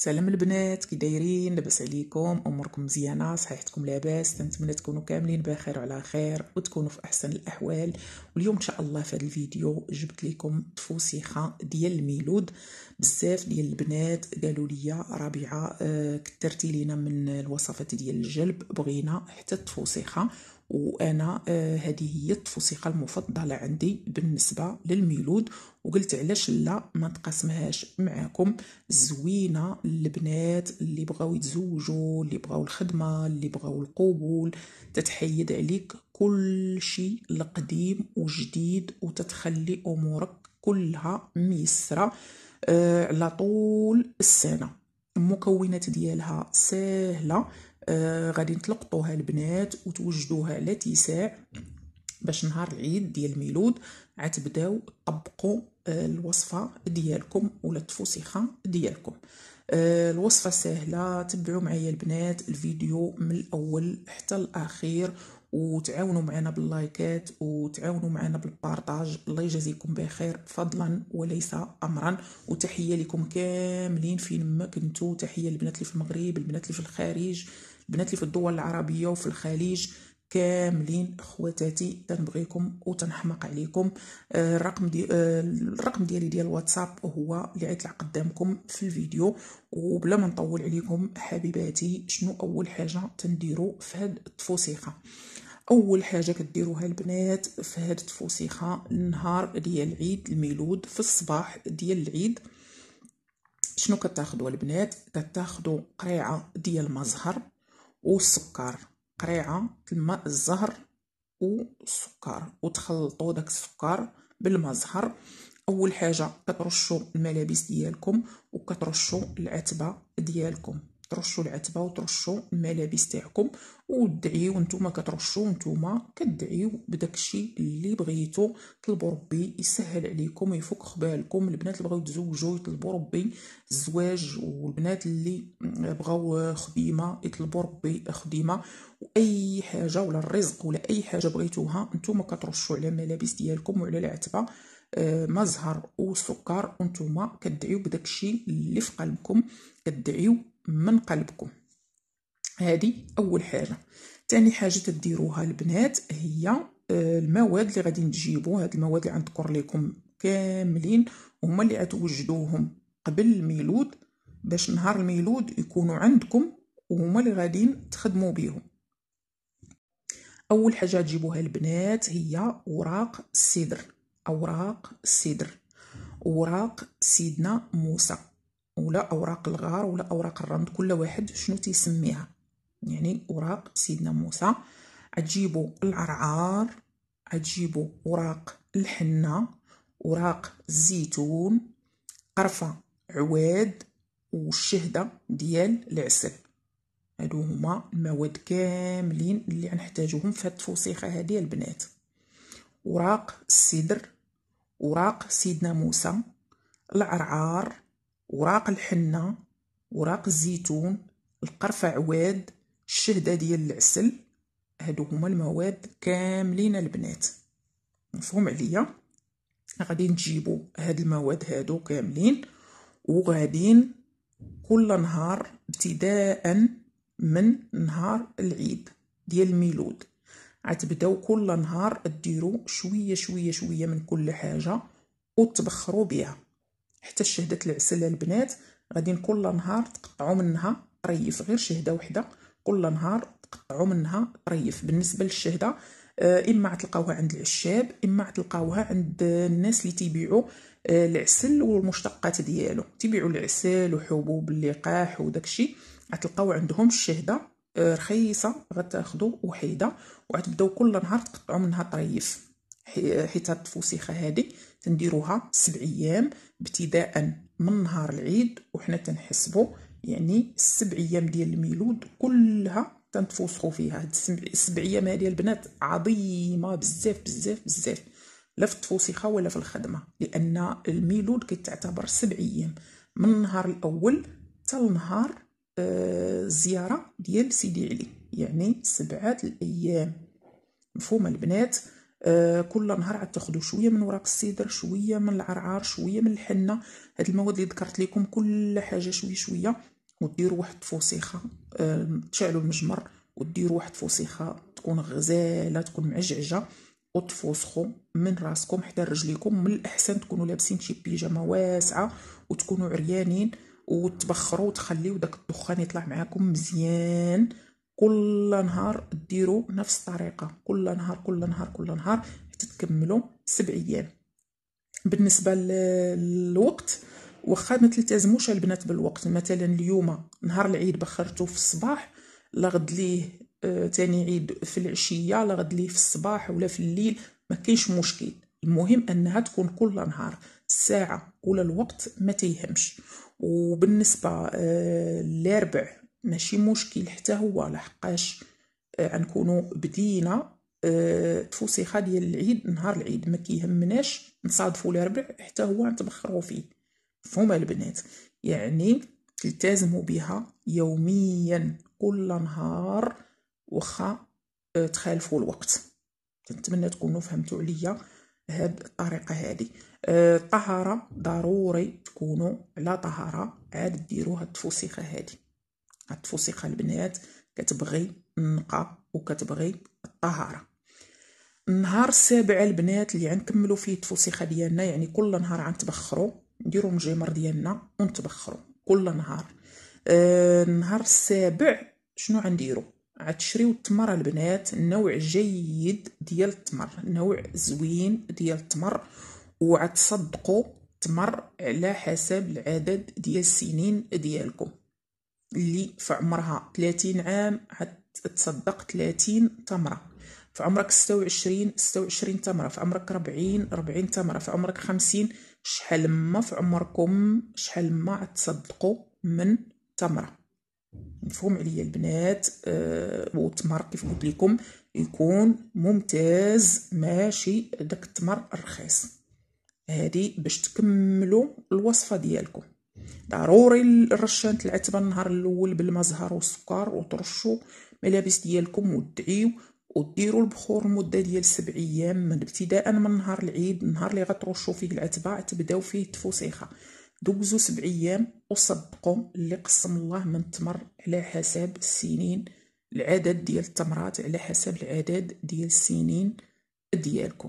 سلام البنات كي دايرين لاباس عليكم اموركم مزيانه صحيحتكم لاباس نتمنى تكونوا كاملين بخير وعلى خير وتكونوا في احسن الاحوال واليوم ان شاء الله في هذا الفيديو جبت لكم تفوسيخه ديال الميلود بزاف ديال البنات قالوا لي ربيعه آه، كثرتي لينا من الوصفات ديال الجلب بغينا حتى التفوسيخه وانا آه، هذه هي التفوسيقه المفضله عندي بالنسبه للميلود وقلت علاش لا ما نقاسمهاش معاكم زوينه البنات اللي بغاو يتزوجوا اللي بغاو الخدمه اللي بغاو القبول تتحيد عليك كل شيء القديم وجديد وتتخلي امورك كلها ميسره آه، على طول السنه المكونات ديالها سهله آه، غادي تلقطوها البنات وتوجدوها لا باش نهار العيد ديال الميلود عتبداو تطبقوا آه، الوصفه ديالكم ولا التفوسيخه ديالكم آه، الوصفه سهله تبعوا معايا البنات الفيديو من الاول حتى الاخير وتعاونوا معنا باللايكات وتعاونوا معنا بالبارطاج الله يجازيكم بخير فضلا وليس امرا وتحيه لكم كاملين فين ما كنتو تحيه البنات اللي في المغرب البنات اللي في الخارج بنات لي في الدول العربيه وفي الخليج كاملين خواتاتي تنبغيكم وتنحمق عليكم آه، الرقم دي آه، الرقم ديالي ديال الواتساب هو اللي غيطلع قدامكم في الفيديو وبلا ما نطول عليكم حبيباتي شنو اول حاجه تنديرو في هاد التفوسيخه اول حاجه كديروها البنات في هاد التفوسيخه النهار ديال عيد الميلود في الصباح ديال العيد شنو كتاخذوا البنات كتاخذوا قريعه ديال مزهر والسكر قريعه الماء الزهر والسكر وتخلطوا داك السكر بالماء الزهر اول حاجه كترشوا الملابس ديالكم وكترشوا العتبه ديالكم ترشوا العتبه وترشوا الملابس تاعكم وتدعيو نتوما كترشوا نتوما كتدعيو بداك الشيء اللي بغيتو طلبوا ربي يسهل عليكم ويفك خبالكم البنات اللي بغاو يتزوجوا يطلبوا ربي الزواج والبنات اللي بغاو خديمه يطلبوا ربي خديمه واي حاجه ولا الرزق ولا اي حاجه بغيتوها نتوما كترشوا على الملابس ديالكم وعلى العتبه آه، مزهر وسكر وانتم كدعيو بداك الشيء اللي في قلبكم كدعيو من قلبكم هذه اول حاجه تاني حاجه تديروها البنات هي آه، المواد اللي غادي تجيبوا هاد المواد اللي غنذكر لكم كاملين هما اللي غتوجدوهم قبل الميلود باش نهار الميلود يكونوا عندكم وهما اللي غادي تخدموا بيهم اول حاجه تجيبوها البنات هي اوراق السدر اوراق السدر اوراق سيدنا موسى ولا اوراق الغار ولا اوراق الرمد كل واحد شنو تيسميها يعني اوراق سيدنا موسى عتجيبو العرعار عتجيبو اوراق الحنه اوراق الزيتون قرفه عواد والشهده ديال العسل هادو هما المواد كاملين اللي غنحتاجوهم في هاد التفوسيخه هادي البنات اوراق السدر اوراق سيدنا موسى العرعار وراق الحنة وراق الزيتون القرفة عواد الشهدة ديال العسل هادو هما المواد كاملين البنات مفهوم عليا غادي نجيبو هاد المواد هادو كاملين وغادين كل نهار ابتداء من نهار العيد ديال الميلود عتبداو كل نهار ديرو شويه شويه شويه من كل حاجه وتبخروا بها حتى شهدة العسل البنات غادي كل نهار تقطعوا منها طريف غير شهده وحده كل نهار تقطعوا منها طريف بالنسبه للشهده آه، اما تلقاوها عند العشاب اما تلقاوها عند الناس اللي تبيعوا آه، العسل والمشتقات ديالو تبيعوا العسل وحبوب اللقاح وداكشي غتلقاو عندهم الشهده آه، رخيصه غتاخذوا وحيده وغتبداو كل نهار تقطعوا منها طريف حيت هاد الفسيخه هادي تنديروها سبع ايام ابتداء من نهار العيد وحنا تنحسبوا يعني السبع ايام ديال الميلود كلها تنتفوسخوا فيها هاد السبع ايام هادي البنات عظيمه بزاف بزاف بزاف لا في التفوسخه ولا في الخدمه لان الميلود كيتعتبر سبع ايام من النهار الاول حتى النهار الزياره آه، ديال سيدي علي يعني سبعه الايام مفهومه البنات آه، كل نهار عاد تاخذوا شويه من وراق السيدر شويه من العرعار شويه من الحنه هاد المواد اللي ذكرت لكم كل حاجه شويه شويه وديروا واحد الفوسيخه تشعلوا المجمر وديروا واحد الفوسيخه تكون غزاله تكون معجعجه وتفوسخوا من راسكم حتى رجليكم من الاحسن تكونوا لابسين شي بيجامه واسعه وتكونوا عريانين وتبخروا وتخليو داك الدخان يطلع معاكم مزيان كل نهار ديروا نفس الطريقه كل نهار كل نهار كل نهار حتى تكملوا سبع ايام بالنسبه للوقت واخا ما تلتزموش البنات بالوقت مثلا اليوم نهار العيد بخرتو في الصباح لا غد ليه آه تاني عيد في العشيه لا غد ليه في الصباح ولا في الليل ما كاينش مشكل المهم انها تكون كل نهار الساعه ولا الوقت ما تيهمش وبالنسبه آه للاربع ماشي مشكل حتى هو لحقاش آه، غنكونوا بدينا آه، تفوسيخه ديال العيد نهار العيد ما كيهمناش نصادفوا الربع حتى هو نتبخروا فيه فهما البنات يعني تلتزموا بها يوميا كل نهار واخا آه، تخالفوا الوقت كنتمنى تكونوا فهمتوا عليا هاد الطريقه هادي الطهاره ضروري تكونوا على طهاره عاد ديروا هاد التفوسيخه هادي التفوسيقه البنات كتبغي النقاء وكتبغي الطهاره النهار السابع البنات اللي غنكملوا فيه التفوسيخه ديالنا يعني كل نهار غنتبخروا نديروا مجمر ديالنا ونتبخروا كل نهار آه النهار السابع شنو غنديروا غتشريو التمر البنات النوع جيد ديال التمر نوع زوين ديال التمر وعتصدقوا تمر على حسب العدد ديال السنين ديالكم اللي في عمرها 30 عام تصدق 30 تمرة في عمرك 26 26 تمرة في عمرك 40 40 تمرة في عمرك 50 شحال ما في عمركم شحال ما تصدقوا من تمرة مفهوم عليا البنات آه والتمر كيف قلت لكم يكون ممتاز ماشي داك التمر الرخيص هذه باش تكملوا الوصفه ديالكم ضروري الرشان العتبه النهار الاول بالمزهر والسكر وترشوا ملابس ديالكم ودعيو وديروا البخور مدة ديال سبع ايام من ابتداء من نهار العيد النهار اللي غترشوا فيه العتبه تبداو فيه تفوسيخة دوزوا سبع ايام وصدقوا اللي قسم الله من التمر على حسب السنين العدد ديال التمرات على حسب العدد ديال السنين ديالكم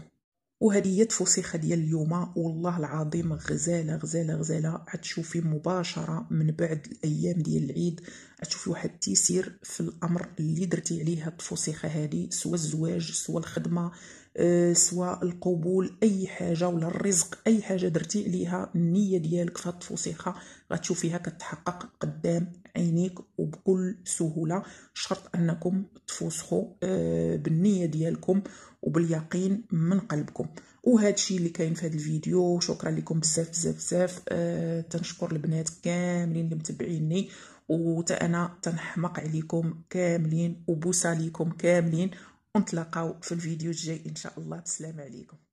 وهذه هي الفسيخه ديال اليوم والله العظيم غزاله غزاله غزاله غتشوفي مباشره من بعد الايام ديال العيد غتشوفي واحد التيسير في الامر اللي درتي عليه هاد الفسيخه هذه سواء الزواج سواء الخدمه آه، سواء القبول اي حاجه ولا الرزق اي حاجه درتي عليها النيه ديالك في هاد الفسيخه غتشوفيها كتحقق قدام عينيك وبكل سهوله شرط انكم تفسخوا آه، بالنيه ديالكم وباليقين من قلبكم وهذا الشيء اللي كاين في هذا الفيديو شكرا لكم بزاف بزاف بزاف أه تنشكر البنات كاملين اللي متبعيني وتا انا تنحمق عليكم كاملين وبوسه ليكم كاملين ونتلاقاو في الفيديو الجاي ان شاء الله بسلامه عليكم